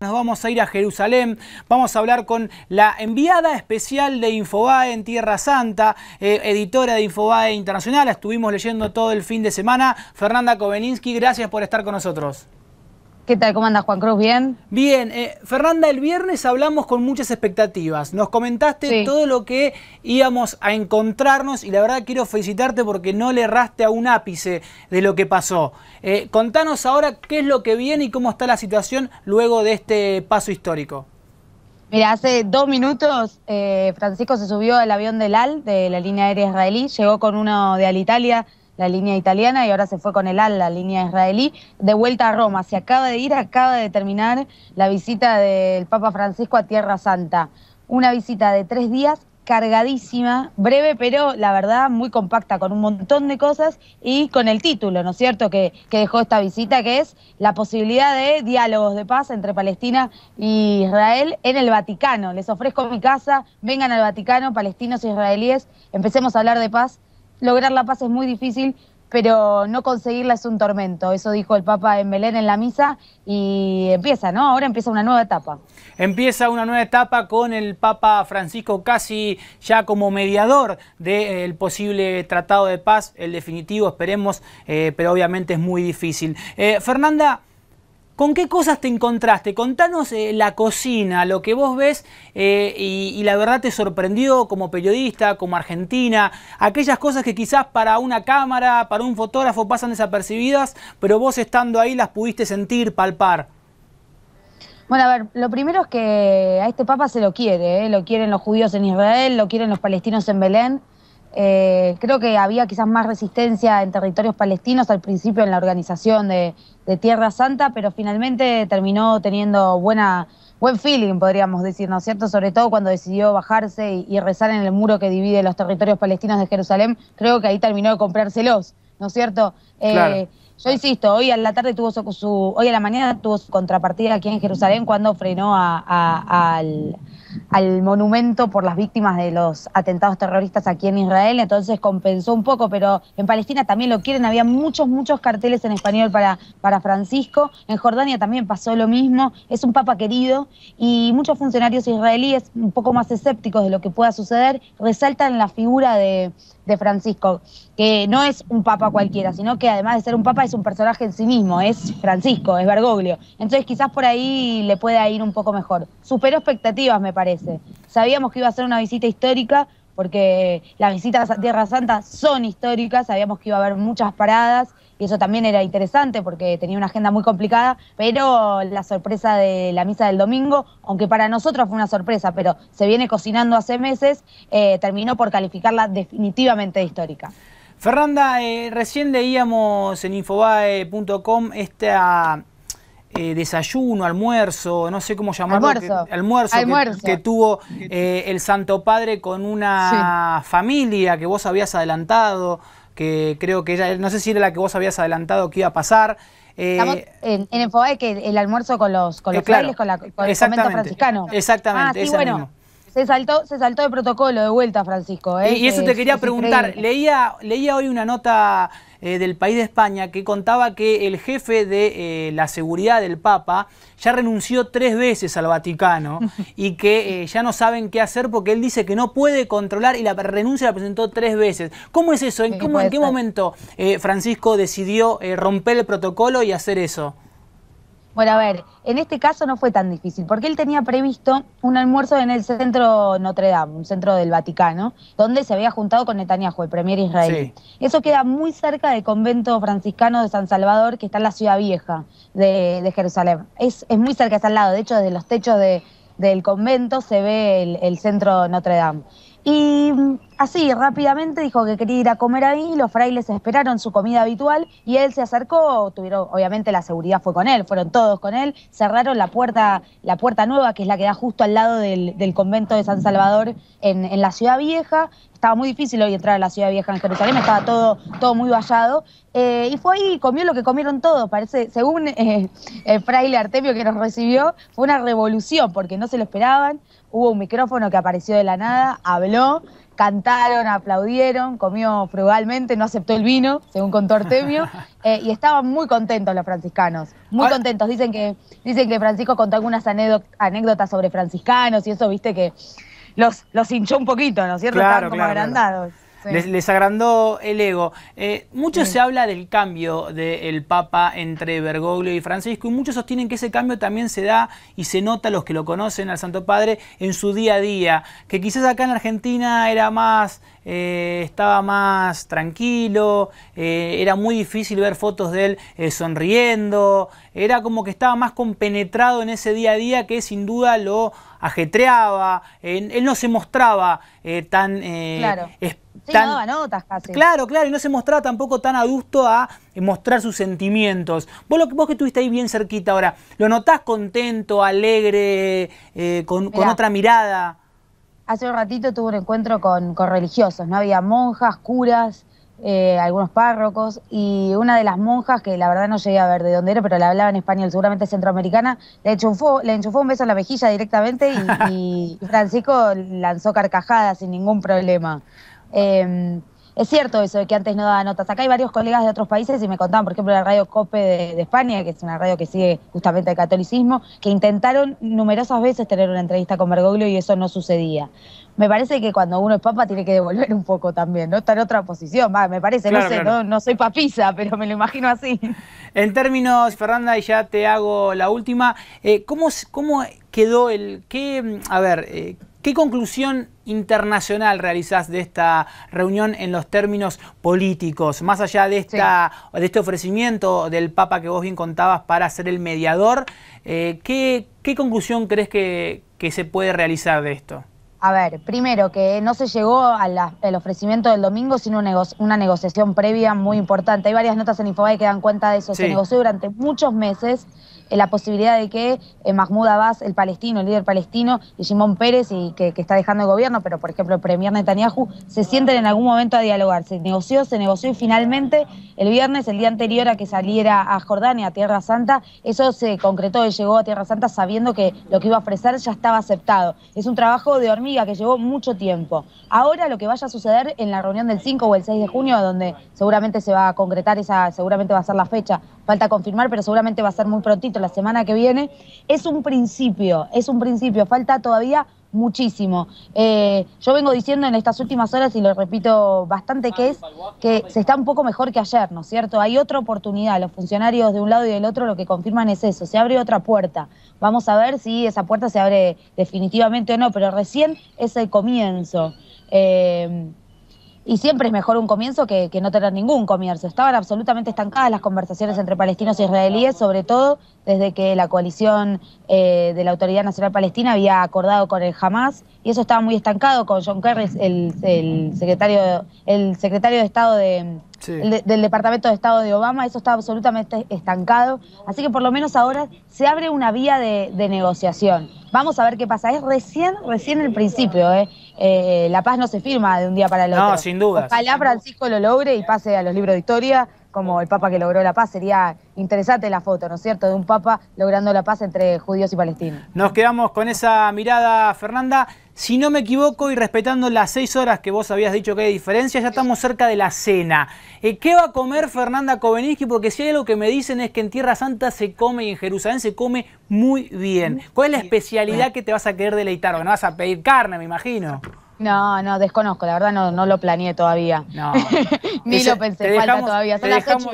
Nos vamos a ir a Jerusalén, vamos a hablar con la enviada especial de Infobae en Tierra Santa, eh, editora de Infobae Internacional, estuvimos leyendo todo el fin de semana. Fernanda Koveninsky, gracias por estar con nosotros. ¿Qué tal? ¿Cómo andas, Juan Cruz? ¿Bien? Bien. Eh, Fernanda, el viernes hablamos con muchas expectativas. Nos comentaste todo lo que íbamos a encontrarnos y la verdad quiero felicitarte porque no le erraste a un ápice de lo que pasó. Eh, contanos ahora qué es lo que viene y cómo está la situación luego de este paso histórico. Mira, hace dos minutos eh, Francisco se subió al avión del AL, de la línea aérea israelí, llegó con uno de Alitalia la línea italiana, y ahora se fue con el AL, la línea israelí, de vuelta a Roma. Se acaba de ir, acaba de terminar la visita del Papa Francisco a Tierra Santa. Una visita de tres días cargadísima, breve, pero la verdad muy compacta, con un montón de cosas y con el título, ¿no es cierto?, que, dejó esta visita, que es la posibilidad de diálogos de paz entre Palestina e Israel en el Vaticano. Les ofrezco mi casa, vengan al Vaticano, palestinos e israelíes, empecemos a hablar de paz lograr la paz es muy difícil, pero no conseguirla es un tormento. Eso dijo el Papa en Belén en la misa y empieza, ¿no? Ahora empieza una nueva etapa. Empieza una nueva etapa con el Papa Francisco casi ya como mediador del posible tratado de paz, el definitivo, esperemos, eh, pero obviamente es muy difícil. Eh, Fernanda... ¿Con qué cosas te encontraste? Contanos eh, la cocina, lo que vos ves eh, y, la verdad te sorprendió como periodista, como argentina, aquellas cosas que quizás para una cámara, para un fotógrafo pasan desapercibidas, pero vos estando ahí las pudiste sentir, palpar. Bueno, a ver, lo primero es que a este Papa se lo quiere, ¿eh? lo quieren los judíos en Israel, lo quieren los palestinos en Belén, eh, creo que había quizás más resistencia en territorios palestinos al principio en la organización de, Tierra Santa, pero finalmente terminó teniendo buena, buen feeling, podríamos decir, ¿no es cierto? Sobre todo cuando decidió bajarse y, rezar en el muro que divide los territorios palestinos de Jerusalén, creo que ahí terminó de comprárselos, ¿no es cierto? Eh, yo insisto, hoy a la tarde tuvo su, hoy a la mañana tuvo su contrapartida aquí en Jerusalén cuando frenó al, al, monumento por las víctimas de los atentados terroristas aquí en Israel, entonces compensó un poco, pero en Palestina también lo quieren, había muchos, muchos carteles en español para, para Francisco, en Jordania también pasó lo mismo, es un papa querido y muchos funcionarios israelíes un poco más escépticos de lo que pueda suceder resaltan la figura de Francisco, que no es un papa cualquiera, sino que además de ser un papa es un personaje en sí mismo, es Francisco, es Bergoglio. Entonces quizás por ahí le pueda ir un poco mejor. Superó expectativas, me parece. Sabíamos que iba a ser una visita histórica, porque las visitas a Tierra Santa son históricas, sabíamos que iba a haber muchas paradas y eso también era interesante porque tenía una agenda muy complicada, pero la sorpresa de la misa del domingo, aunque para nosotros fue una sorpresa, pero se viene cocinando hace meses, eh, terminó por calificarla definitivamente de histórica. Fernanda, eh, recién leíamos en infobae.com esta eh, desayuno, almuerzo, no sé cómo llamarlo, almuerzo que, almuerzo, que, tuvo eh, el Santo Padre con una familia que vos habías adelantado, que creo que ella, no sé si era la que vos habías adelantado que iba a pasar. Eh, Estamos en, en que el almuerzo con los, con los con, la, el convento franciscano. Exactamente, ah, bueno. Se saltó, se saltó de protocolo de vuelta, Francisco. y eso te quería preguntar. Leía, leía hoy una nota eh, del país de España que contaba que el jefe de eh, la seguridad del Papa ya renunció tres veces al Vaticano y que eh, ya no saben qué hacer porque él dice que no puede controlar y la renuncia la presentó tres veces. ¿Cómo es eso? ¿En, ¿en qué momento Francisco decidió romper el protocolo y hacer eso? Bueno, a ver, en este caso no fue tan difícil, porque él tenía previsto un almuerzo en el centro Notre Dame, un centro del Vaticano, donde se había juntado con Netanyahu, el premier israelí. Sí. Eso queda muy cerca del convento franciscano de San Salvador, que está en la ciudad vieja de, Jerusalén. Es, muy cerca, es al lado, de hecho, desde los techos del convento se ve el, el centro Notre Dame. Y Así, rápidamente dijo que quería ir a comer ahí, los frailes esperaron su comida habitual y él se acercó, tuvieron, obviamente la seguridad fue con él, fueron todos con él, cerraron la puerta, la puerta nueva, que es la que da justo al lado del, convento de San Salvador en, la ciudad vieja, estaba muy difícil hoy entrar a la ciudad vieja en Jerusalén, estaba todo, todo muy vallado. Eh, y fue ahí, comió lo que comieron todos, parece, según eh, el fraile Artemio que nos recibió, fue una revolución porque no se lo esperaban, hubo un micrófono que apareció de la nada, habló, cantaron, aplaudieron, comió frugalmente, no aceptó el vino, según contó Artemio, eh, y estaban muy contentos los franciscanos, muy ah. contentos. Dicen que, dicen que Francisco contó algunas anécdotas sobre franciscanos y eso, viste, que los, los hinchó un poquito, ¿no es cierto? Estaban como agrandados. Les, agrandó el ego. Eh, mucho se habla del cambio del Papa entre Bergoglio y Francisco y muchos sostienen que ese cambio también se da y se nota los que lo conocen al Santo Padre en su día a día, que quizás acá en Argentina era más, eh, estaba más tranquilo, eh, era muy difícil ver fotos de él sonriendo, era como que estaba más compenetrado en ese día a día que sin duda lo ajetreaba, él, no se mostraba eh, tan... Eh, claro. notas casi. Claro, claro, y no se mostraba tampoco tan adusto a eh, mostrar sus sentimientos. Vos, lo, vos que estuviste ahí bien cerquita ahora, ¿lo notás contento, alegre, con, otra mirada? Hace un ratito tuve un encuentro con, con religiosos, ¿no? Había monjas, curas, eh, algunos párrocos, y una de las monjas, que la verdad no llegué a ver de dónde era, pero la hablaba en español, seguramente centroamericana, le enchufó, le enchufó un beso en la mejilla directamente y, Francisco lanzó carcajadas sin ningún problema. Em, es cierto eso de que antes no daba notas. Acá hay varios colegas de otros países y me contaban, por ejemplo, la radio COPE de, España, que es una radio que sigue justamente el catolicismo, que intentaron numerosas veces tener una entrevista con Bergoglio y eso no sucedía. Me parece que cuando uno es papa tiene que devolver un poco también, ¿no? Está en otra posición, me parece, no sé, no, soy papisa, pero me lo imagino así. En términos, Fernanda, y ya te hago la última, eh, ¿cómo, quedó el, qué, a ver, eh, ¿Qué conclusión internacional realizás de esta reunión en los términos políticos? Más allá de, esta, de este ofrecimiento del Papa que vos bien contabas para ser el mediador, eh, ¿qué, conclusión crees que, se puede realizar de esto? A ver, primero que no se llegó al ofrecimiento del domingo, sino una, negociación previa muy importante. Hay varias notas en Infobay que dan cuenta de eso. Se negoció durante muchos meses eh, la posibilidad de que eh, Mahmoud Abbas, el palestino, el líder palestino, y Shimon Pérez, y que, está dejando el gobierno, pero por ejemplo el premier Netanyahu, se sienten en algún momento a dialogar. Se negoció, se negoció y finalmente el viernes, el día anterior a que saliera a Jordania, a Tierra Santa, eso se concretó y llegó a Tierra Santa sabiendo que lo que iba a ofrecer ya estaba aceptado. Es un trabajo de hormiga que llevó mucho tiempo. Ahora lo que vaya a suceder en la reunión del 5 o el 6 de junio, donde seguramente se va a concretar esa, seguramente va a ser la fecha, falta confirmar, pero seguramente va a ser muy prontito la semana que viene, es un principio, es un principio, falta todavía muchísimo. Eh, yo vengo diciendo en estas últimas horas, y lo repito bastante, que es que se está un poco mejor que ayer, ¿no es cierto? Hay otra oportunidad, los funcionarios de un lado y del otro lo que confirman es eso, se abre otra puerta. Vamos a ver si esa puerta se abre definitivamente o no, pero recién es el comienzo. Eh, y siempre es mejor un comienzo que, que, no tener ningún comienzo. Estaban absolutamente estancadas las conversaciones entre palestinos e israelíes, sobre todo desde que la coalición eh, de la Autoridad Nacional Palestina había acordado con el Hamas, y eso estaba muy estancado con John Kerry, el, el secretario, el secretario de Estado de, del Departamento de Estado de Obama, eso estaba absolutamente estancado, así que por lo menos ahora se abre una vía de, de negociación. Vamos a ver qué pasa, es recién, recién el principio, ¿eh? Eh, la paz no se firma de un día para el otro. No, sin duda. Ojalá Francisco lo logre y pase a los libros de historia como el Papa que logró la paz. Sería interesante la foto, ¿no es cierto?, de un Papa logrando la paz entre judíos y palestinos. Nos quedamos con esa mirada, Fernanda si no me equivoco, y respetando las seis horas que vos habías dicho que hay diferencia, ya estamos cerca de la cena. Eh, ¿Qué va a comer Fernanda Kobeninsky? Porque si hay algo que me dicen es que en Tierra Santa se come y en Jerusalén se come muy bien. ¿Cuál es la especialidad que te vas a querer deleitar? ¿O no vas a pedir carne, me imagino. No, no, desconozco, la verdad no, no lo planeé todavía. No. Ni lo pensé, falta todavía. Son las 8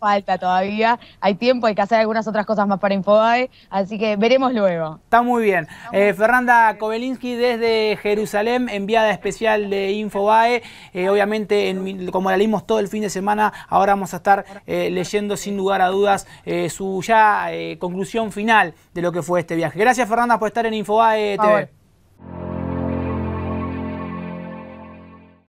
falta todavía. Hay tiempo, hay que hacer algunas otras cosas más para Infobae, así que veremos luego. Está muy bien. Eh, Fernanda Kobelinski desde Jerusalén, enviada especial de Infobae. Eh, obviamente, como la leímos todo el fin de semana, ahora vamos a estar eh, leyendo sin lugar a dudas eh, su ya conclusión final de lo que fue este viaje. Gracias, Fernanda, por estar en Infobae TV.